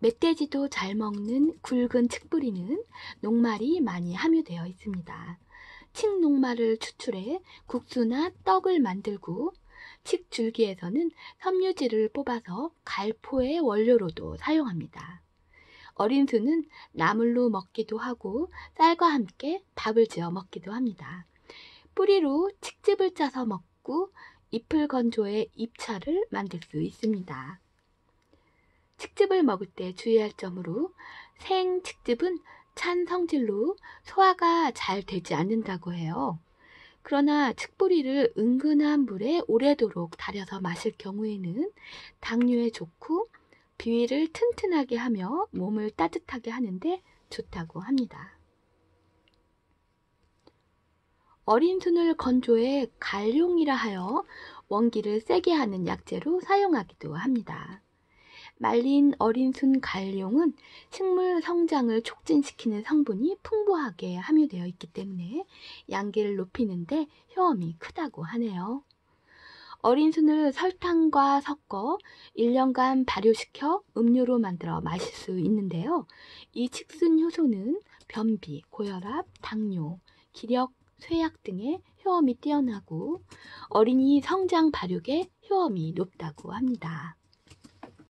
멧돼지도 잘 먹는 굵은 측뿌리는 녹말이 많이 함유되어 있습니다. 칡녹말을 추출해 국수나 떡을 만들고 칡줄기에서는 섬유질을 뽑아서 갈포의 원료로도 사용합니다. 어린 수는 나물로 먹기도 하고 쌀과 함께 밥을 지어 먹기도 합니다. 뿌리로 칡즙을 짜서 먹고 잎을 건조해 잎차를 만들 수 있습니다. 측즙을 먹을 때 주의할 점으로 생 측즙은 찬 성질로 소화가 잘 되지 않는다고 해요. 그러나 측보리를 은근한 물에 오래도록 달여서 마실 경우에는 당뇨에 좋고 비위를 튼튼하게 하며 몸을 따뜻하게 하는데 좋다고 합니다. 어린 순을 건조해 갈용이라 하여 원기를 세게 하는 약재로 사용하기도 합니다. 말린 어린 순 가을용은 식물 성장을 촉진시키는 성분이 풍부하게 함유되어 있기 때문에 양기를 높이는데 효험이 크다고 하네요. 어린 순을 설탕과 섞어 1년간 발효시켜 음료로 만들어 마실 수 있는데요. 이 식순 효소는 변비, 고혈압, 당뇨, 기력, 쇠약 등의 효험이 뛰어나고 어린이 성장 발육에 효험이 높다고 합니다.